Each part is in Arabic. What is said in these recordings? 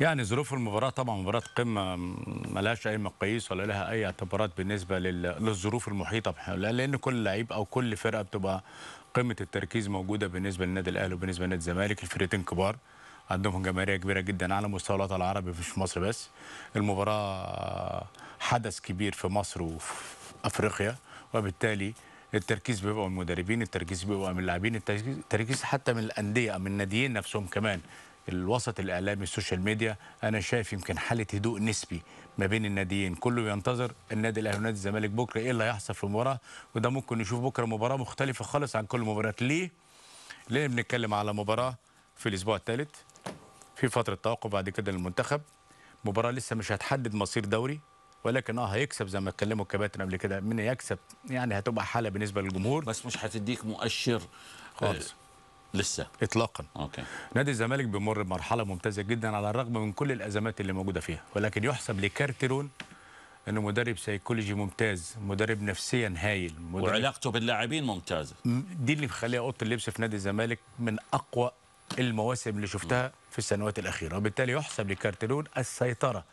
يعني ظروف المباراه طبعا مباراه قمه ملهاش اي مقاييس ولا لها اي اعتبارات بالنسبه للظروف المحيطه بحولها لان كل لعيب او كل فرقه بتبقى قمه التركيز موجوده بالنسبه للنادي الاهلي وبالنسبه لنادي الزمالك الفرقتين كبار عندهم جماهيريه كبيره جدا على مستوى الوطن العربي مش في مصر بس المباراه حدث كبير في مصر وفي افريقيا وبالتالي التركيز بيبقى من المدربين التركيز بيبقى من اللاعبين التركيز حتى من الانديه من الناديين نفسهم كمان الوسط الاعلامي السوشيال ميديا انا شايف يمكن حاله هدوء نسبي ما بين الناديين كله ينتظر النادي الاهلي ونادي الزمالك بكره ايه اللي هيحصل في المباراه وده ممكن نشوف بكره مباراه مختلفه خالص عن كل المباريات ليه ليه بنتكلم على مباراه في الاسبوع الثالث في فتره توقف بعد كده للمنتخب مباراه لسه مش هتحدد مصير دوري ولكن اه هيكسب زي ما اتكلموا الكباتن قبل كده من يكسب يعني هتبقى حاله بالنسبه للجمهور بس مش هتديك مؤشر آه، خالص لسه اطلاقا أوكي. نادي الزمالك بيمر بمرحله ممتازه جدا على الرغم من كل الازمات اللي موجوده فيها ولكن يحسب لكارتيرون انه مدرب سيكولوجي ممتاز مدرب نفسيا هايل مدرب وعلاقته باللاعبين ممتازه دي اللي مخليه اوضه اللبس في نادي الزمالك من اقوى المواسم اللي شفتها في السنوات الاخيره وبالتالي يحسب لكارتيرون السيطره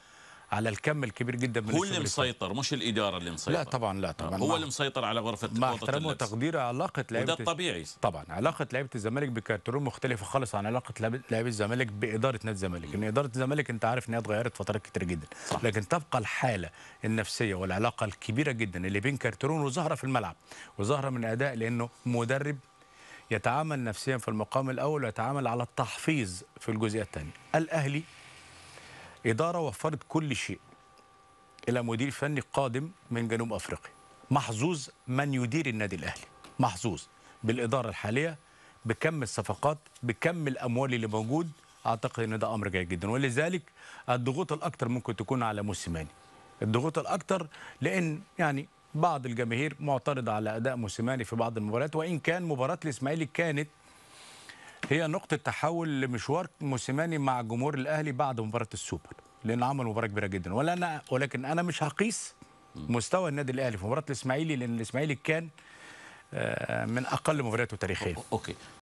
على الكم الكبير جدا من هو اللي مسيطر مش الاداره اللي مسيطر لا طبعا لا طبعا هو اللي مسيطر على غرفه مع احترامي وتقديري علاقه لعيبه وده الطبيعي طبعا علاقه لعيبه الزمالك بكارترون مختلفه خالص عن علاقه لعيبه الزمالك باداره نادي الزمالك ان اداره الزمالك انت عارف ان هي اتغيرت فترات كتير جدا صح. لكن تبقى الحاله النفسيه والعلاقه الكبيره جدا اللي بين كارترون وزهره في الملعب وزهره من اداء لانه مدرب يتعامل نفسيا في المقام الاول ويتعامل على التحفيظ في الجزئيه الثانيه الاهلي إدارة وفرت كل شيء إلى مدير فني قادم من جنوب أفريقيا محظوظ من يدير النادي الأهلي محظوظ بالإدارة الحالية بكم الصفقات بكم الأموال اللي موجود أعتقد أن ده أمر جيد جدا ولذلك الضغوط الأكثر ممكن تكون على موسيماني الضغوط الأكثر لأن يعني بعض الجماهير معترضة على أداء موسيماني في بعض المباريات وإن كان مباراة الإسماعيلي كانت هي نقطه تحول لمشوار موسيماني مع جمهور الاهلي بعد مباراه السوبر لان عمل مباراه كبيره جدا ولا انا ولكن انا مش هقيس مستوى النادي الاهلي في مباراه الاسماعيلي لان الاسماعيلي كان آه، من اقل مبارياته تاريخيا اوكي